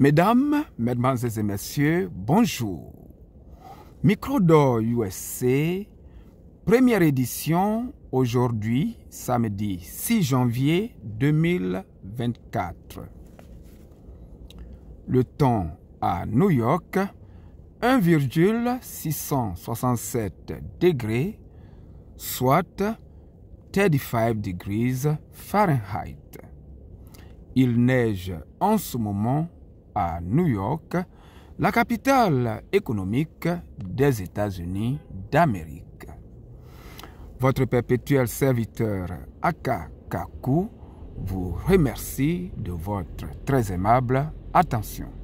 Mesdames, Mesdames et Messieurs, bonjour. Micro d'or USA, première édition aujourd'hui, samedi 6 janvier 2024. Le temps à New York, 1,667 degrés, soit 35 degrees Fahrenheit. Il neige en ce moment à New York, la capitale économique des États-Unis d'Amérique. Votre perpétuel serviteur Akakaku vous remercie de votre très aimable attention.